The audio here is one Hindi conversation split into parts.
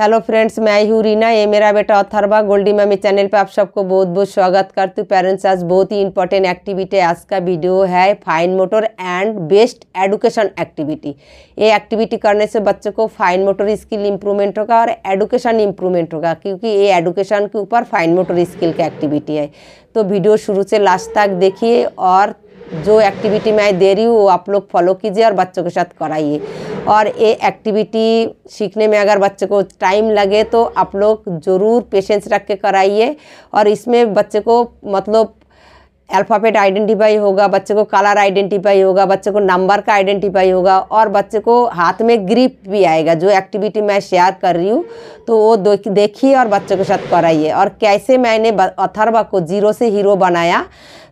हेलो फ्रेंड्स मैं हूँ रीना ये मेरा बेटा अथर्वा गोल्डी मामी चैनल पे आप सबको बहुत बहुत स्वागत करती हूँ पेरेंट्स आज बहुत ही इंपॉर्टेंट एक्टिविटी आज का वीडियो है fine motor and best education activity ये एक्टिविटी करने से बच्चों को फाइन मोटर स्किल इंप्रूवमेंट होगा और एडुकेशन इंप्रूवमेंट होगा क्योंकि ये एडुकेशन के ऊपर फाइन मोटर स्किल की एक्टिविटी है तो वीडियो शुरू से लास्ट तक देखिए और जो एक्टिविटी मैं दे रही हूँ वो आप लोग फॉलो कीजिए और बच्चों के साथ कराइए और ये एक्टिविटी सीखने में अगर बच्चे को टाइम लगे तो आप लोग ज़रूर पेशेंस रख के कराइए और इसमें बच्चे को मतलब अल्फ़ाबेट आइडेंटिफाई होगा बच्चे को कलर आइडेंटिफाई होगा बच्चे को नंबर का आइडेंटिफाई होगा और बच्चे को हाथ में ग्रिप भी आएगा जो एक्टिविटी मैं शेयर कर रही हूँ तो वो देखिए और बच्चे के साथ कराइए और कैसे मैंने अथर्वा को जीरो से हीरो बनाया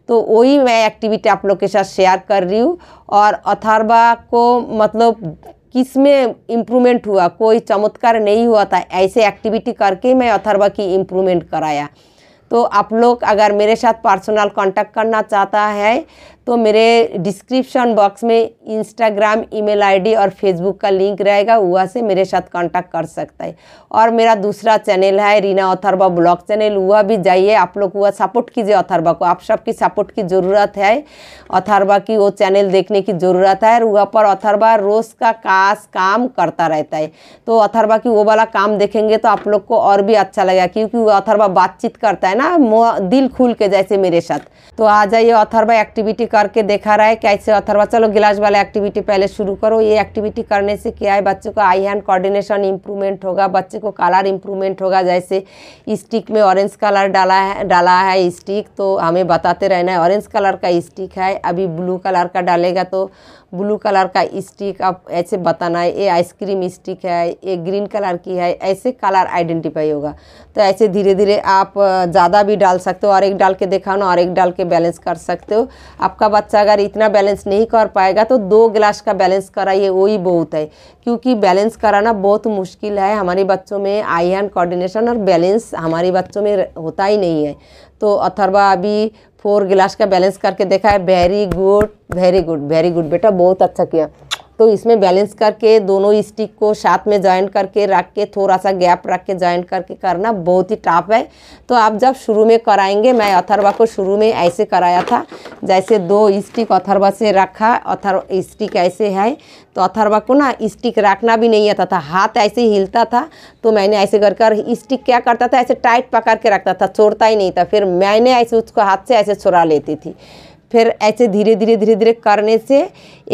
तो वही मैं एक्टिविटी आप लोग के साथ शेयर कर रही हूँ और अथर्वा को मतलब किस में इम्प्रूवमेंट हुआ कोई चमत्कार नहीं हुआ था ऐसे एक्टिविटी करके मैं अथर्वा की इम्प्रूवमेंट कराया तो आप लोग अगर मेरे साथ पर्सनल कांटेक्ट करना चाहता है तो मेरे डिस्क्रिप्शन बॉक्स में इंस्टाग्राम ईमेल आईडी और फेसबुक का लिंक रहेगा वहाँ से मेरे साथ कांटेक्ट कर सकता है और मेरा दूसरा चैनल है रीना अथर्वा ब्लॉग चैनल वह भी जाइए आप लोग वह सपोर्ट कीजिए अथर्वा को आप सबकी सपोर्ट की ज़रूरत है अथर्वा की वो चैनल देखने की ज़रूरत है और वहाँ पर अथर्वा रोज़ का काश काम करता रहता है तो अथर्वा की वो वाला काम देखेंगे तो आप लोग को और भी अच्छा लगेगा क्योंकि वो अथर्वा बातचीत करता है ना दिल खुल के जैसे मेरे साथ तो आ जाइए अथर्वा एक्टिविटी करके देखा रहा है कैसे अथरवा चलो गिलास वाला एक्टिविटी पहले शुरू करो ये एक्टिविटी करने से क्या है बच्चों का आई हैंड कोऑर्डिनेशन इम्प्रूवमेंट होगा बच्चे को कलर इम्प्रूवमेंट होगा जैसे स्टिक में ऑरेंज कलर डाला है डाला है स्टिक तो हमें बताते रहना है ऑरेंज कलर का स्टिक है अभी ब्लू कलर का डालेगा तो ब्लू कलर का स्टिक आप ऐसे बताना है ये आइसक्रीम स्टिक है ये ग्रीन कलर की है ऐसे कलर आइडेंटिफाई होगा तो ऐसे धीरे धीरे आप ज़्यादा भी डाल सकते हो और एक डाल के दिखाना और एक डाल के बैलेंस कर सकते हो आपका बच्चा अगर इतना बैलेंस नहीं कर पाएगा तो दो गिलास का बैलेंस कराइए वही बहुत है क्योंकि बैलेंस कराना बहुत मुश्किल है हमारे बच्चों में आई हैंड कोऑर्डिनेशन और बैलेंस हमारे बच्चों में होता ही नहीं है तो अथर्वा अभी फोर गिलास का बैलेंस करके देखा है very good very good very good बेटा बहुत अच्छा किया तो इसमें बैलेंस करके दोनों स्टिक को साथ में ज्वाइन करके रख के थोड़ा सा गैप रख के ज्वाइन करके करना बहुत ही टफ है तो आप जब शुरू में कराएंगे मैं अथरवा को शुरू में ऐसे कराया था जैसे दो स्टिक अथरवा से रखा अथर स्टिक ऐसे है तो अथरवा को ना स्टिक रखना भी नहीं आता था हाथ ऐसे हिलता था तो मैंने ऐसे कर कर स्टिक क्या करता था ऐसे टाइट पकड़ के रखता था छोड़ता ही नहीं था फिर मैंने ऐसे उसको हाथ से ऐसे छोड़ा लेती थी फिर ऐसे धीरे धीरे धीरे धीरे करने से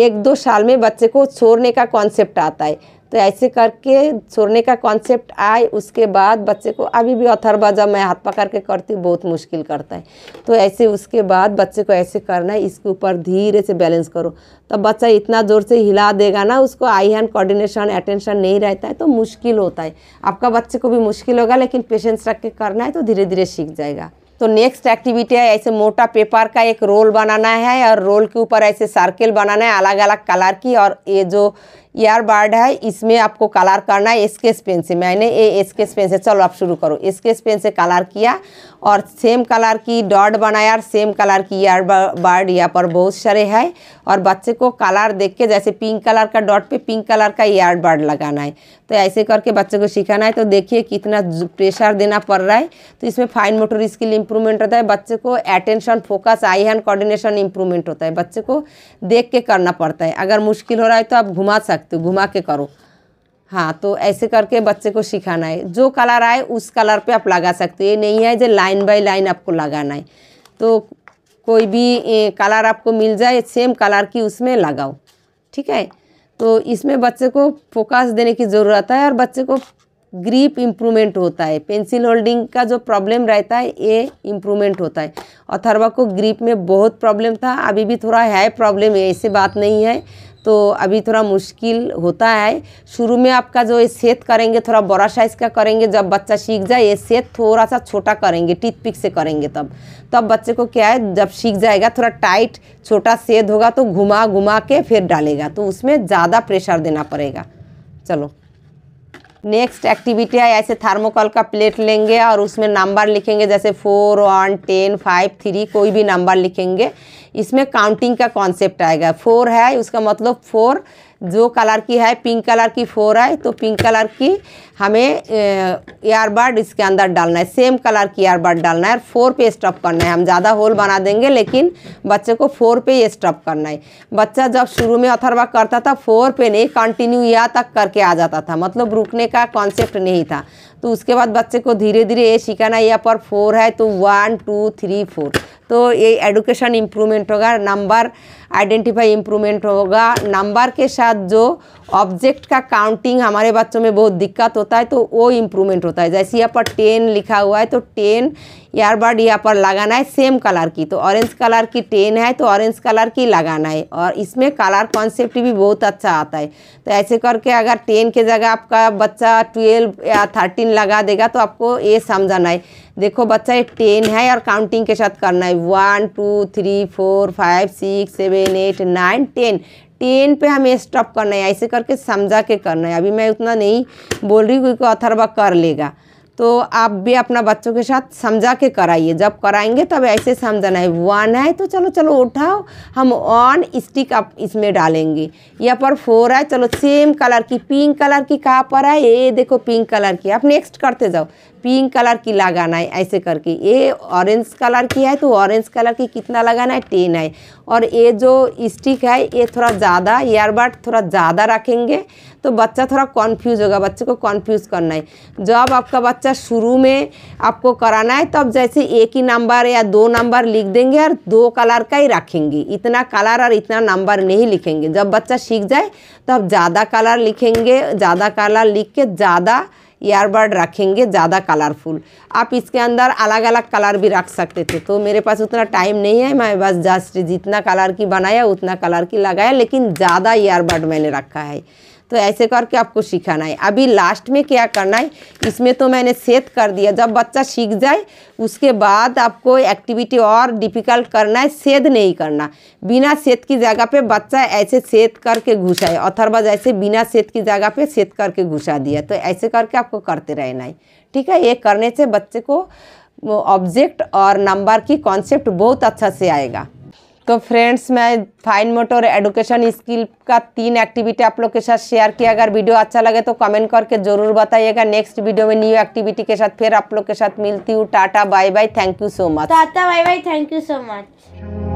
एक दो साल में बच्चे को छोड़ने का कॉन्सेप्ट आता है तो ऐसे करके छोड़ने का कॉन्सेप्ट आए उसके बाद बच्चे को अभी भी अथरबा जब मैं हाथ पकड़ के करती हूँ बहुत मुश्किल करता है तो ऐसे उसके बाद बच्चे को ऐसे करना है इसके ऊपर धीरे से बैलेंस करो तब बच्चा इतना ज़ोर से हिला देगा ना उसको आई हैंड कोऑर्डिनेशन अटेंशन नहीं रहता है तो मुश्किल होता है आपका बच्चे को भी मुश्किल होगा लेकिन पेशेंस रख के करना है तो धीरे धीरे सीख जाएगा तो नेक्स्ट एक्टिविटी है ऐसे मोटा पेपर का एक रोल बनाना है और रोल के ऊपर ऐसे सर्किल बनाना है अलग अलग कलर की और ये जो एयर बार्ड है इसमें आपको कलर करना है स्केच पेन से मैंने ये स्केच पेन से चलो आप शुरू करो स्केच पेन से कलर किया और सेम कलर की डॉट बनाया और सेम कलर की एयर बार्ड यहाँ पर बहुत सारे है और बच्चे को कलर देख के जैसे पिंक कलर का डॉट पे पिंक कलर का एयर बार्ड लगाना है तो ऐसे करके बच्चे को सिखाना है तो देखिए कितना प्रेशर देना पड़ रहा है तो इसमें फाइन मोटर स्किल इंप्रूवमेंट होता है बच्चे को attention focus eye hand coordination improvement होता है बच्चे को देख के करना पड़ता है अगर मुश्किल हो रहा है तो आप घुमा सकते सकते हो घुमा के करो हाँ तो ऐसे करके बच्चे को सिखाना है जो कलर आए उस कलर पे आप लगा सकते हो ये नहीं है जो लाइन बाय लाइन आपको लगाना है तो कोई भी कलर आपको मिल जाए सेम कलर की उसमें लगाओ ठीक है तो इसमें बच्चे को फोकस देने की ज़रूरत है और बच्चे को ग्रीप इम्प्रूवमेंट होता है पेंसिल होल्डिंग का जो प्रॉब्लम रहता है ये इम्प्रूवमेंट होता है और को ग्रीप में बहुत प्रॉब्लम था अभी भी थोड़ा है प्रॉब्लम ऐसी बात नहीं है तो अभी थोड़ा मुश्किल होता है शुरू में आपका जो ये सेत करेंगे थोड़ा बड़ा साइज़ का करेंगे जब बच्चा सीख जाए ये सेत थोड़ा सा छोटा करेंगे टीथ पिक से करेंगे तब तब बच्चे को क्या है जब सीख जाएगा थोड़ा टाइट छोटा सेध होगा तो घुमा घुमा के फिर डालेगा तो उसमें ज़्यादा प्रेशर देना पड़ेगा चलो नेक्स्ट एक्टिविटी है ऐसे थर्मोकॉल का प्लेट लेंगे और उसमें नंबर लिखेंगे जैसे four one ten five three कोई भी नंबर लिखेंगे इसमें काउंटिंग का कॉन्सेप्ट आएगा फोर है उसका मतलब फोर जो कलर की है पिंक कलर की फोर है तो पिंक कलर की हमें एयरबर्ड इसके अंदर डालना है सेम कलर की एयरबर्ड डालना है और फोर पे स्टॉप करना है हम ज़्यादा होल बना देंगे लेकिन बच्चे को फोर पे स्टॉप करना है बच्चा जब शुरू में अथरवा करता था फोर पे नहीं कंटिन्यू या तक करके आ जाता था मतलब रुकने का कॉन्सेप्ट नहीं था तो उसके बाद बच्चे को धीरे धीरे ये सिखाना या पर फोर है तो वन टू थ्री फोर तो ये एडुकेशन इम्प्रूवमेंट होगा नंबर आइडेंटिफाई इम्प्रूवमेंट होगा नंबर के साथ जो ऑब्जेक्ट का काउंटिंग हमारे बच्चों में बहुत दिक्कत होता है तो वो इम्प्रूवमेंट होता है जैसे यहाँ पर टेन लिखा हुआ है तो टेन ईयर बड यहाँ पर लगाना है सेम कलर की तो ऑरेंज कलर की टेन है तो ऑरेंज कलर की लगाना है और इसमें कलर कॉन्सेप्ट भी बहुत अच्छा आता है तो ऐसे करके अगर टेन के जगह आपका बच्चा ट्वेल्व या थर्टीन लगा देगा तो आपको ये समझाना है देखो बच्चा ये टेन है और काउंटिंग के साथ करना है one two three four five six seven eight nine ten ten पे हमें स्टॉप करना है ऐसे करके समझा के करना है अभी मैं उतना नहीं बोल रही क्योंकि अथरवा कर लेगा तो आप भी अपना बच्चों के साथ समझा के कराइए जब कराएंगे तब ऐसे समझाना है वन है तो चलो चलो उठाओ हम ऑन स्टिक आप इसमें डालेंगे यहाँ पर फोर है चलो सेम कलर की पिंक कलर की कहाँ पर है ये देखो पिंक कलर की आप नेक्स्ट करते जाओ पिंक कलर की लगाना है ऐसे करके ये ऑरेंज कलर की है तो ऑरेंज कलर की कितना लगाना है टेन है और ये जो स्टिक है ये थोड़ा ज़्यादा ईयरबड थोड़ा ज़्यादा रखेंगे तो बच्चा थोड़ा कॉन्फ्यूज होगा बच्चे को कॉन्फ्यूज करना है जब आपका बच्चा शुरू में आपको कराना है तब तो जैसे एक ही नंबर या दो नंबर लिख देंगे और दो कलर का ही रखेंगे इतना कलर और इतना नंबर नहीं लिखेंगे जब बच्चा सीख जाए तो आप ज़्यादा कलर लिखेंगे ज़्यादा कलर लिख के ज़्यादा ईयरबड रखेंगे ज़्यादा कलरफुल आप इसके अंदर अलग अलग कलर भी रख सकते थे तो मेरे पास उतना टाइम नहीं है मैं बस जस्ट जितना कलर की बनाया उतना कलर की लगाया लेकिन ज़्यादा ईयरबड मैंने रखा है तो ऐसे करके आपको सिखाना है अभी लास्ट में क्या करना है इसमें तो मैंने सेत कर दिया जब बच्चा सीख जाए उसके बाद आपको एक्टिविटी और डिफ़िकल्ट करना है सेध नहीं करना बिना सेत की जगह पे बच्चा ऐसे सेत करके घुसाए और जैसे बिना सेत की जगह पे सेत करके घुसा दिया तो ऐसे करके आपको करते रहना है ठीक है ये करने से बच्चे को ऑब्जेक्ट और नंबर की कॉन्सेप्ट बहुत अच्छा से आएगा तो फ्रेंड्स मैं फाइन मोटर एडुकेशन स्किल का तीन एक्टिविटी आप लोग के साथ शेयर किया अगर वीडियो अच्छा लगे तो कमेंट करके ज़रूर बताइएगा नेक्स्ट वीडियो में न्यू एक्टिविटी के साथ फिर आप लोग के साथ मिलती हूँ tata bye bye thank you so much tata bye bye thank you so much